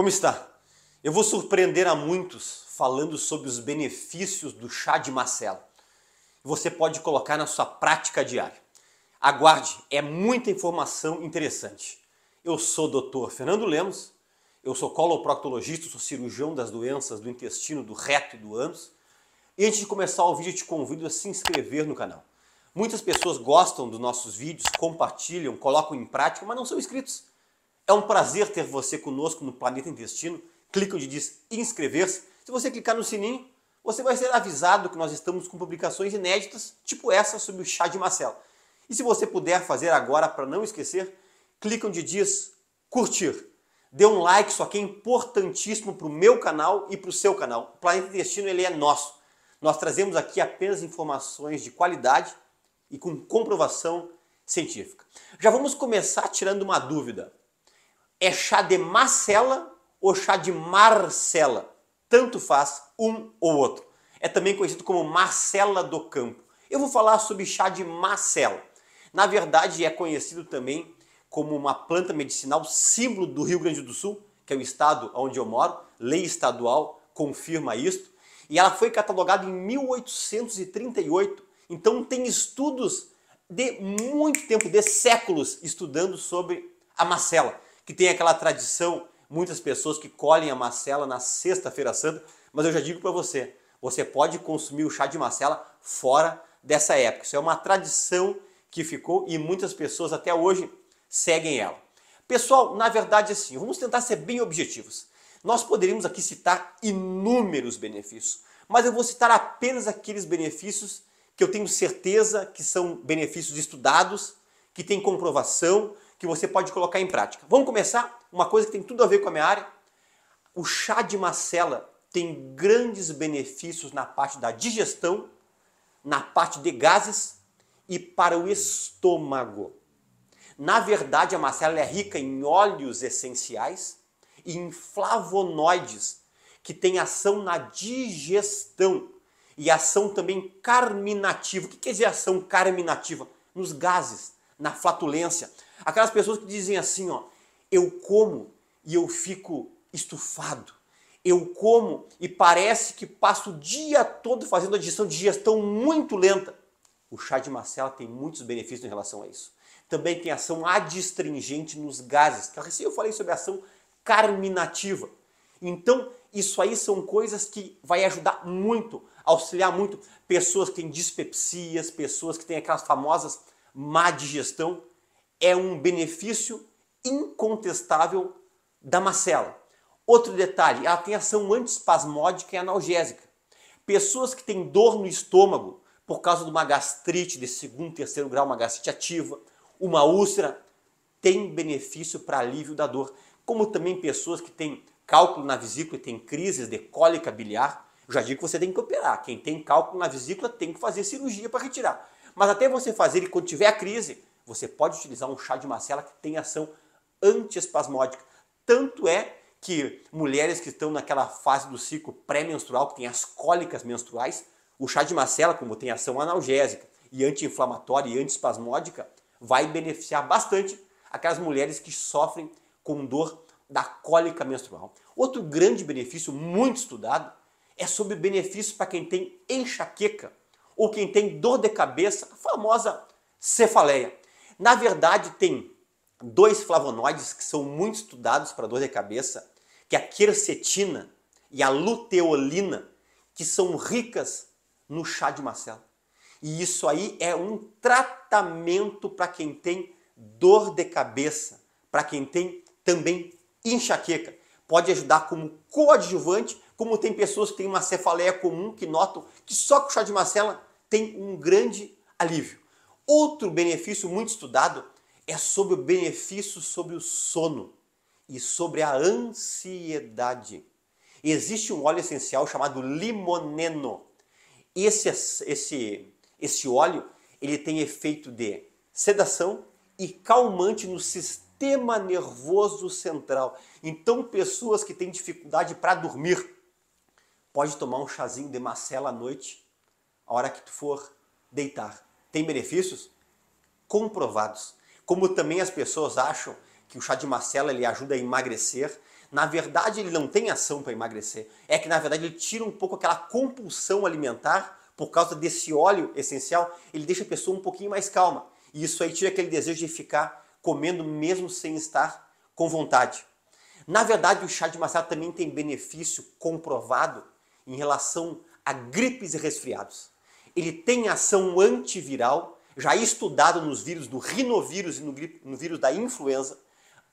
Como está? Eu vou surpreender a muitos falando sobre os benefícios do chá de macela. Você pode colocar na sua prática diária. Aguarde, é muita informação interessante. Eu sou o Dr. Fernando Lemos, eu sou coloproctologista, sou cirurgião das doenças do intestino, do reto e do ânus. E antes de começar o vídeo, eu te convido a se inscrever no canal. Muitas pessoas gostam dos nossos vídeos, compartilham, colocam em prática, mas não são inscritos. É um prazer ter você conosco no Planeta Intestino. Clique onde diz inscrever-se. Se você clicar no sininho, você vai ser avisado que nós estamos com publicações inéditas, tipo essa sobre o chá de Marcelo. E se você puder fazer agora para não esquecer, clique onde diz curtir. Dê um like, isso aqui é importantíssimo para o meu canal e para o seu canal. O Planeta Intestino ele é nosso. Nós trazemos aqui apenas informações de qualidade e com comprovação científica. Já vamos começar tirando uma dúvida. É chá de Marcela ou chá de marcela? Tanto faz um ou outro. É também conhecido como Marcela do campo. Eu vou falar sobre chá de Marcela. Na verdade, é conhecido também como uma planta medicinal símbolo do Rio Grande do Sul, que é o estado onde eu moro. Lei estadual confirma isto. E ela foi catalogada em 1838. Então tem estudos de muito tempo, de séculos, estudando sobre a Marcela que tem aquela tradição, muitas pessoas que colhem a macela na sexta-feira santa, mas eu já digo para você, você pode consumir o chá de macela fora dessa época. Isso é uma tradição que ficou e muitas pessoas até hoje seguem ela. Pessoal, na verdade assim, vamos tentar ser bem objetivos. Nós poderíamos aqui citar inúmeros benefícios, mas eu vou citar apenas aqueles benefícios que eu tenho certeza que são benefícios estudados, que têm comprovação, que você pode colocar em prática. Vamos começar? Uma coisa que tem tudo a ver com a minha área. O chá de macela tem grandes benefícios na parte da digestão, na parte de gases e para o estômago. Na verdade, a macela é rica em óleos essenciais e em flavonoides, que têm ação na digestão e ação também carminativa. O que quer dizer ação carminativa? Nos gases, na flatulência, Aquelas pessoas que dizem assim, ó, eu como e eu fico estufado. Eu como e parece que passo o dia todo fazendo a digestão digestão muito lenta. O chá de macela tem muitos benefícios em relação a isso. Também tem ação adstringente nos gases, que recém eu falei sobre a ação carminativa. Então, isso aí são coisas que vai ajudar muito, auxiliar muito pessoas que têm dispepsias, pessoas que têm aquelas famosas má digestão, é um benefício incontestável da macela. Outro detalhe, ela tem ação antispasmódica e analgésica. Pessoas que têm dor no estômago por causa de uma gastrite de segundo, terceiro grau, uma gastrite ativa, uma úlcera, tem benefício para alívio da dor. Como também pessoas que têm cálculo na vesícula e têm crises de cólica biliar, já digo que você tem que operar. Quem tem cálculo na vesícula tem que fazer cirurgia para retirar. Mas até você fazer e quando tiver a crise, você pode utilizar um chá de macela que tem ação antiespasmódica. Tanto é que mulheres que estão naquela fase do ciclo pré-menstrual, que tem as cólicas menstruais, o chá de macela, como tem ação analgésica e anti-inflamatória e antiespasmódica, vai beneficiar bastante aquelas mulheres que sofrem com dor da cólica menstrual. Outro grande benefício, muito estudado, é sobre benefícios para quem tem enxaqueca ou quem tem dor de cabeça, a famosa cefaleia. Na verdade, tem dois flavonoides que são muito estudados para dor de cabeça, que é a quercetina e a luteolina, que são ricas no chá de macela. E isso aí é um tratamento para quem tem dor de cabeça, para quem tem também enxaqueca. Pode ajudar como coadjuvante, como tem pessoas que têm uma cefaleia comum que notam que só com o chá de macela tem um grande alívio. Outro benefício muito estudado é sobre o benefício sobre o sono e sobre a ansiedade. Existe um óleo essencial chamado limoneno. Esse, esse, esse óleo ele tem efeito de sedação e calmante no sistema nervoso central. Então, pessoas que têm dificuldade para dormir, pode tomar um chazinho de macela à noite, a hora que tu for deitar tem benefícios comprovados. Como também as pessoas acham que o chá de macela ele ajuda a emagrecer, na verdade ele não tem ação para emagrecer. É que na verdade ele tira um pouco aquela compulsão alimentar por causa desse óleo essencial, ele deixa a pessoa um pouquinho mais calma. E isso aí tira aquele desejo de ficar comendo mesmo sem estar com vontade. Na verdade, o chá de macela também tem benefício comprovado em relação a gripes e resfriados ele tem ação antiviral, já estudado nos vírus do rinovírus e no, no vírus da influenza,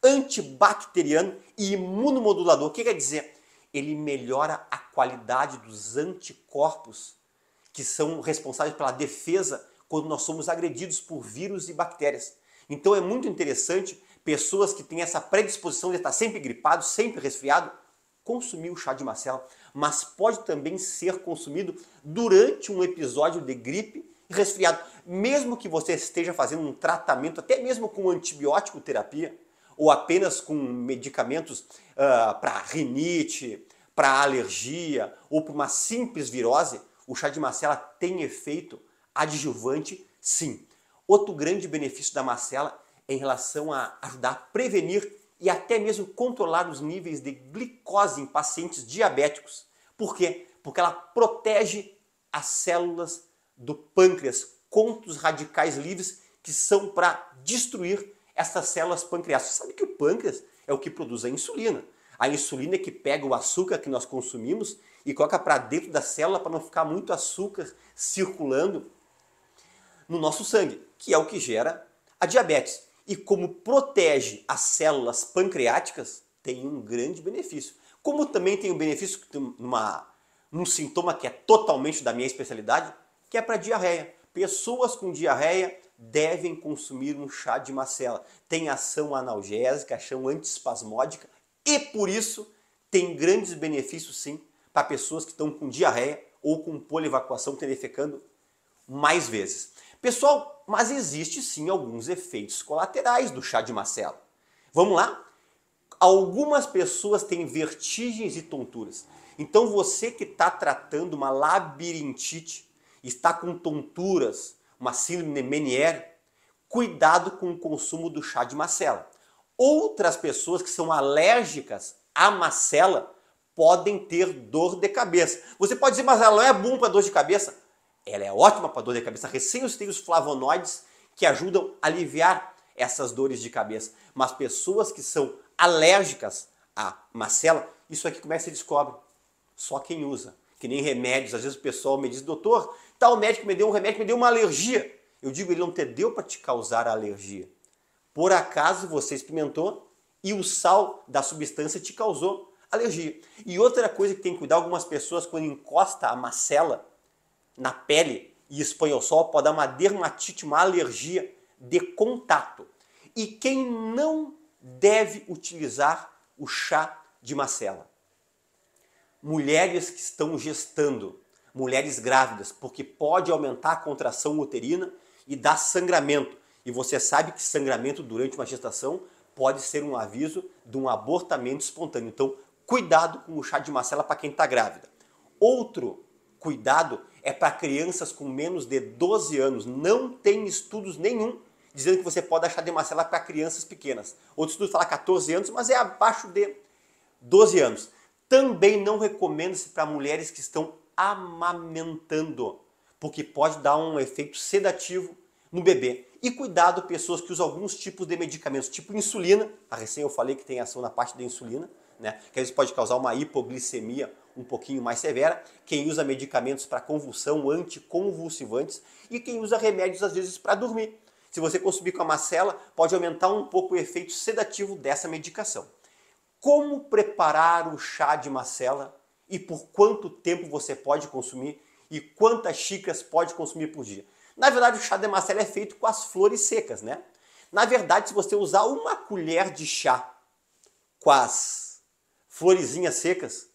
antibacteriano e imunomodulador. O que quer dizer? Ele melhora a qualidade dos anticorpos que são responsáveis pela defesa quando nós somos agredidos por vírus e bactérias. Então é muito interessante pessoas que têm essa predisposição de estar sempre gripado, sempre resfriado, consumir o chá de macela mas pode também ser consumido durante um episódio de gripe e resfriado. Mesmo que você esteja fazendo um tratamento, até mesmo com antibiótico terapia, ou apenas com medicamentos uh, ah, para rinite, para alergia ou para uma simples virose, o chá de macela tem efeito adjuvante, sim. Outro grande benefício da macela é em relação a ajudar a prevenir e até mesmo controlar os níveis de glicose em pacientes diabéticos. Por quê? Porque ela protege as células do pâncreas contra os radicais livres que são para destruir essas células pancreáticas. Você sabe que o pâncreas é o que produz a insulina. A insulina é que pega o açúcar que nós consumimos e coloca para dentro da célula para não ficar muito açúcar circulando no nosso sangue, que é o que gera a diabetes. E como protege as células pancreáticas, tem um grande benefício como também tem o benefício numa, num sintoma que é totalmente da minha especialidade, que é para diarreia. Pessoas com diarreia devem consumir um chá de macela. Tem ação analgésica, ação antispasmódica e por isso tem grandes benefícios sim para pessoas que estão com diarreia ou com polievacuação defecando mais vezes. Pessoal, mas existe sim alguns efeitos colaterais do chá de macela. Vamos lá? algumas pessoas têm vertigens e tonturas. Então você que está tratando uma labirintite, está com tonturas, uma síndrome de Meniere, cuidado com o consumo do chá de macela. Outras pessoas que são alérgicas à macela podem ter dor de cabeça. Você pode dizer, mas ela não é bom para dor de cabeça? Ela é ótima para dor de cabeça. Recém os tem os flavonoides que ajudam a aliviar essas dores de cabeça. Mas pessoas que são alérgicas à macela, isso aqui como é que descobre? Só quem usa. Que nem remédios, às vezes o pessoal me diz, doutor, tal médico me deu um remédio, me deu uma alergia. Eu digo, ele não te deu para te causar alergia. Por acaso você experimentou e o sal da substância te causou alergia. E outra coisa que tem que cuidar, algumas pessoas quando encosta a macela na pele e expõe ao sol, pode dar uma dermatite, uma alergia de contato. E quem não deve utilizar o chá de macela. Mulheres que estão gestando, mulheres grávidas, porque pode aumentar a contração uterina e dar sangramento. E você sabe que sangramento durante uma gestação pode ser um aviso de um abortamento espontâneo. Então, cuidado com o chá de macela para quem está grávida. Outro cuidado é para crianças com menos de 12 anos. Não tem estudos nenhum dizendo que você pode achar demacela para crianças pequenas. Outro estudo fala 14 anos, mas é abaixo de 12 anos. Também não recomenda-se para mulheres que estão amamentando, porque pode dar um efeito sedativo no bebê. E cuidado pessoas que usam alguns tipos de medicamentos, tipo insulina, a ah, recém eu falei que tem ação na parte da insulina, né? que às vezes pode causar uma hipoglicemia um pouquinho mais severa, quem usa medicamentos para convulsão, anticonvulsivantes e quem usa remédios às vezes para dormir se você consumir com a macela, pode aumentar um pouco o efeito sedativo dessa medicação. Como preparar o chá de macela e por quanto tempo você pode consumir e quantas xícaras pode consumir por dia? Na verdade, o chá de macela é feito com as flores secas, né? Na verdade, se você usar uma colher de chá com as florezinhas secas,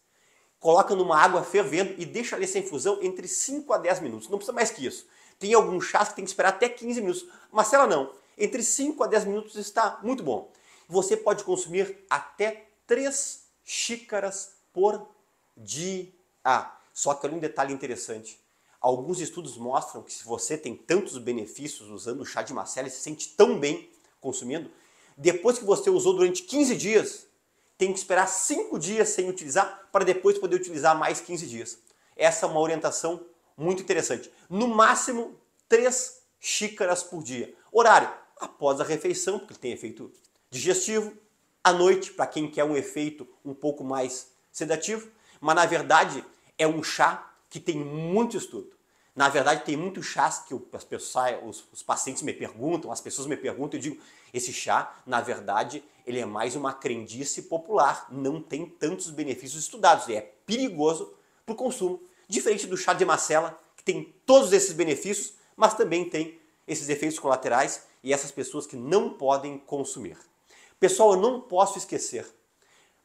coloca numa água fervendo e deixa essa infusão entre 5 a 10 minutos. Não precisa mais que isso. Tem alguns chás que tem que esperar até 15 minutos. Marcela não. Entre 5 a 10 minutos está muito bom. Você pode consumir até 3 xícaras por dia. Só que olha um detalhe interessante. Alguns estudos mostram que se você tem tantos benefícios usando o chá de macela e se sente tão bem consumindo, depois que você usou durante 15 dias, tem que esperar 5 dias sem utilizar para depois poder utilizar mais 15 dias. Essa é uma orientação muito interessante. No máximo, três xícaras por dia. Horário, após a refeição, porque tem efeito digestivo. À noite, para quem quer um efeito um pouco mais sedativo. Mas, na verdade, é um chá que tem muito estudo. Na verdade, tem muitos chás que as pessoas, os, os pacientes me perguntam, as pessoas me perguntam, eu digo, esse chá, na verdade, ele é mais uma crendice popular, não tem tantos benefícios estudados e é perigoso para o consumo diferente do chá de macela, que tem todos esses benefícios, mas também tem esses efeitos colaterais e essas pessoas que não podem consumir. Pessoal, eu não posso esquecer,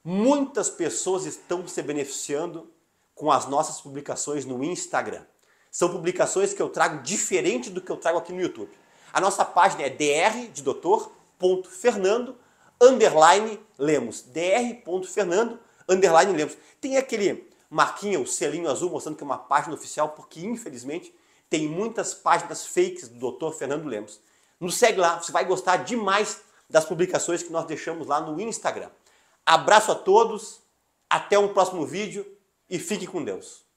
muitas pessoas estão se beneficiando com as nossas publicações no Instagram. São publicações que eu trago diferente do que eu trago aqui no YouTube. A nossa página é dr de doutor, ponto, Fernando, underline Lemos. dr.fernando, underline Lemos. Tem aquele marquinha, o selinho azul mostrando que é uma página oficial, porque infelizmente tem muitas páginas fakes do Dr. Fernando Lemos. Nos segue lá, você vai gostar demais das publicações que nós deixamos lá no Instagram. Abraço a todos, até um próximo vídeo e fique com Deus.